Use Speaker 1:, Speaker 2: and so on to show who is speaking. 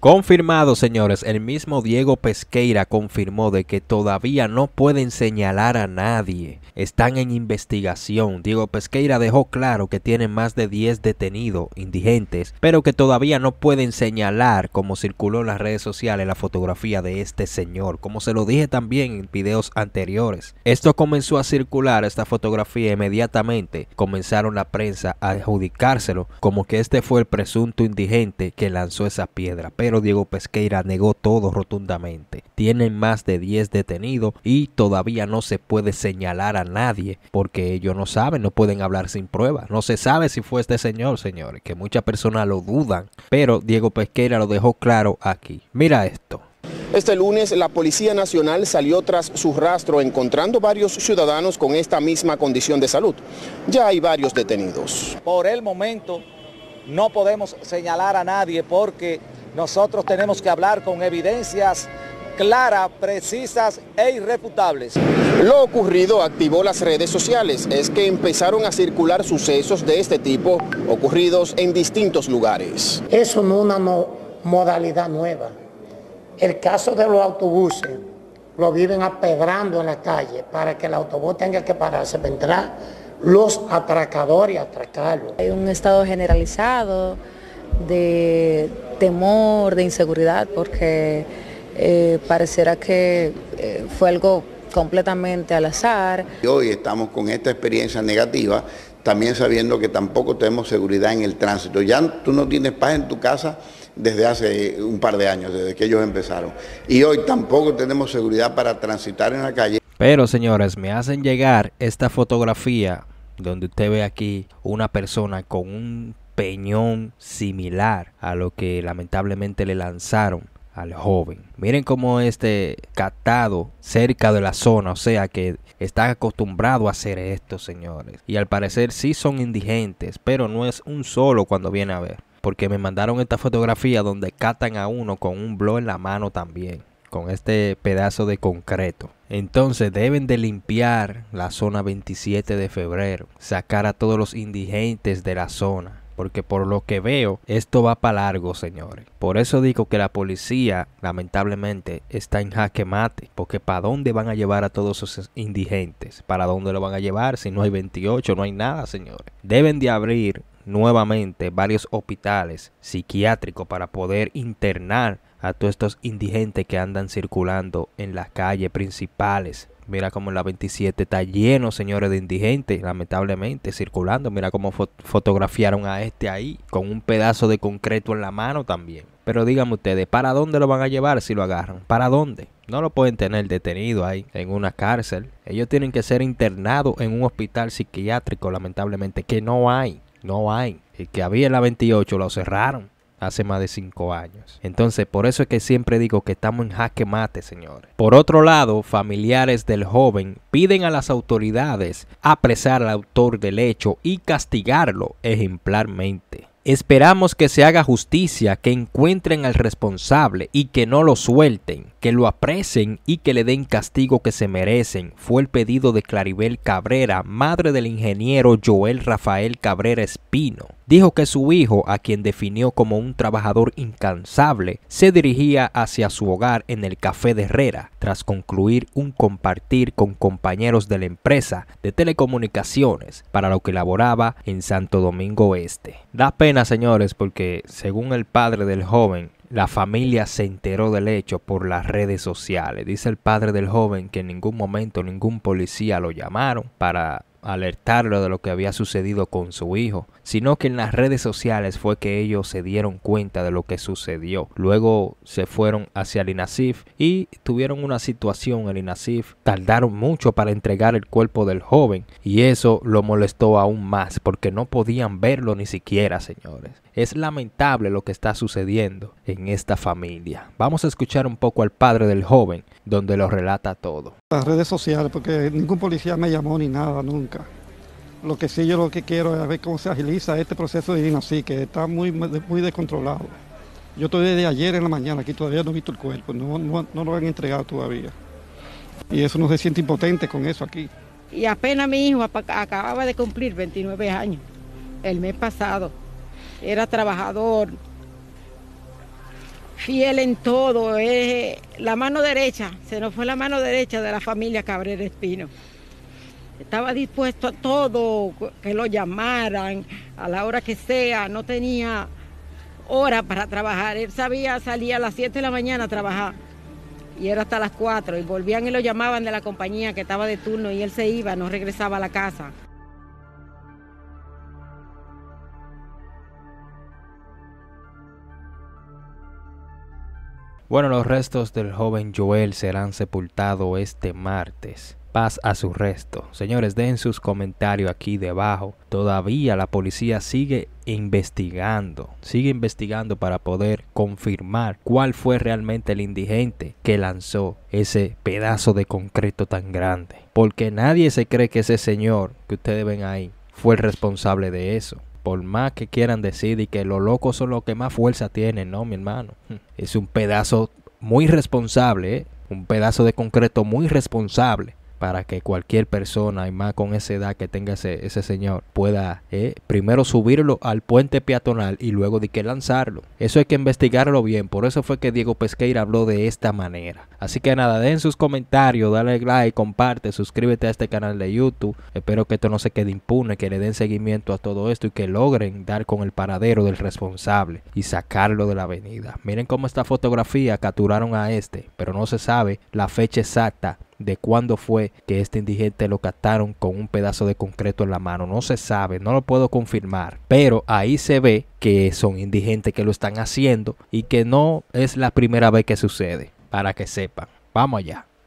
Speaker 1: Confirmado, señores, el mismo Diego Pesqueira confirmó de que todavía no pueden señalar a nadie. Están en investigación. Diego Pesqueira dejó claro que tienen más de 10 detenidos indigentes, pero que todavía no pueden señalar, como circuló en las redes sociales, la fotografía de este señor, como se lo dije también en videos anteriores. Esto comenzó a circular, esta fotografía, inmediatamente comenzaron la prensa a adjudicárselo como que este fue el presunto indigente que lanzó esa piedra pero Diego Pesqueira negó todo rotundamente. Tienen más de 10 detenidos y todavía no se puede señalar a nadie porque ellos no saben, no pueden hablar sin pruebas. No se sabe si fue este señor, señores, que muchas personas lo dudan, pero Diego Pesqueira lo dejó claro aquí. Mira esto. Este lunes la Policía Nacional salió tras su rastro encontrando varios ciudadanos con esta misma condición de salud. Ya hay varios detenidos. Por el momento no podemos señalar a nadie porque nosotros tenemos que hablar con evidencias claras, precisas e irrefutables. Lo ocurrido activó las redes sociales, es que empezaron a circular sucesos de este tipo ocurridos en distintos lugares. Eso no es una modalidad nueva. El caso de los autobuses lo viven apedrando en la calle para que el autobús tenga que pararse para entrar los atracadores y atracarlos. Hay un estado generalizado de temor, de inseguridad, porque eh, pareciera que eh, fue algo completamente al azar. Y hoy estamos con esta experiencia negativa, también sabiendo que tampoco tenemos seguridad en el tránsito. Ya tú no tienes paz en tu casa desde hace un par de años, desde que ellos empezaron. Y hoy tampoco tenemos seguridad para transitar en la calle. Pero señores, me hacen llegar esta fotografía donde usted ve aquí una persona con un peñón similar a lo que lamentablemente le lanzaron al joven. Miren cómo este catado cerca de la zona, o sea que está acostumbrado a hacer esto, señores. Y al parecer sí son indigentes, pero no es un solo cuando viene a ver. Porque me mandaron esta fotografía donde catan a uno con un blow en la mano también con este pedazo de concreto. Entonces deben de limpiar la zona 27 de febrero, sacar a todos los indigentes de la zona porque por lo que veo esto va para largo, señores. Por eso digo que la policía lamentablemente está en jaque mate, porque ¿para dónde van a llevar a todos esos indigentes? ¿Para dónde lo van a llevar si no hay 28, no hay nada, señores? Deben de abrir nuevamente varios hospitales psiquiátricos para poder internar a todos estos indigentes que andan circulando en las calles principales Mira como la 27 está lleno, señores, de indigentes, lamentablemente, circulando. Mira cómo fotografiaron a este ahí, con un pedazo de concreto en la mano también. Pero díganme ustedes, ¿para dónde lo van a llevar si lo agarran? ¿Para dónde? No lo pueden tener detenido ahí, en una cárcel. Ellos tienen que ser internados en un hospital psiquiátrico, lamentablemente, que no hay. No hay. El que había en la 28 lo cerraron hace más de cinco años. Entonces, por eso es que siempre digo que estamos en jaque mate, señores. Por otro lado, familiares del joven piden a las autoridades apresar al autor del hecho y castigarlo ejemplarmente. Esperamos que se haga justicia, que encuentren al responsable y que no lo suelten, que lo apresen y que le den castigo que se merecen, fue el pedido de Claribel Cabrera, madre del ingeniero Joel Rafael Cabrera Espino. Dijo que su hijo, a quien definió como un trabajador incansable, se dirigía hacia su hogar en el Café de Herrera, tras concluir un compartir con compañeros de la empresa de telecomunicaciones, para lo que laboraba en Santo Domingo Este. pena señores, porque según el padre del joven, la familia se enteró del hecho por las redes sociales. Dice el padre del joven que en ningún momento ningún policía lo llamaron para alertarlo de lo que había sucedido con su hijo, sino que en las redes sociales fue que ellos se dieron cuenta de lo que sucedió. Luego se fueron hacia el INASIF y tuvieron una situación. El INASIF tardaron mucho para entregar el cuerpo del joven y eso lo molestó aún más porque no podían verlo ni siquiera, señores. Es lamentable lo que está sucediendo en esta familia. Vamos a escuchar un poco al padre del joven, donde lo relata todo. Las redes sociales, porque ningún policía me llamó ni nada nunca. Lo que sí yo lo que quiero es ver cómo se agiliza este proceso de sí, que está muy, muy descontrolado. Yo estoy desde ayer en la mañana aquí, todavía no he visto el cuerpo, no, no, no lo han entregado todavía. Y eso no se siente impotente con eso aquí. Y apenas mi hijo acababa de cumplir 29 años, el mes pasado. Era trabajador, fiel en todo. Eh. la mano derecha, se nos fue la mano derecha de la familia Cabrera Espino. Estaba dispuesto a todo, que lo llamaran a la hora que sea, no tenía hora para trabajar. Él sabía, salía a las 7 de la mañana a trabajar y era hasta las 4 y volvían y lo llamaban de la compañía que estaba de turno y él se iba, no regresaba a la casa. Bueno, los restos del joven Joel serán sepultados este martes a su resto. Señores, den sus comentarios aquí debajo. Todavía la policía sigue investigando, sigue investigando para poder confirmar cuál fue realmente el indigente que lanzó ese pedazo de concreto tan grande. Porque nadie se cree que ese señor que ustedes ven ahí fue el responsable de eso por más que quieran decir y que los locos son los que más fuerza tienen, no, mi hermano. Es un pedazo muy responsable, ¿eh? un pedazo de concreto muy responsable para que cualquier persona, y más con esa edad que tenga ese, señor, pueda eh, primero subirlo al puente peatonal y luego de que lanzarlo. Eso hay que investigarlo bien, por eso fue que Diego Pesqueira habló de esta manera. Así que nada, den sus comentarios, dale like, comparte, suscríbete a este canal de YouTube. Espero que esto no se quede impune, que le den seguimiento a todo esto y que logren dar con el paradero del responsable y sacarlo de la avenida. Miren cómo esta fotografía capturaron a este, pero no se sabe la fecha exacta de cuándo fue que este indigente lo captaron con un pedazo de concreto en la mano. No se sabe, no lo puedo confirmar. Pero ahí se ve que son indigentes que lo están haciendo y que no es la primera vez que sucede, para que sepan. Vamos allá.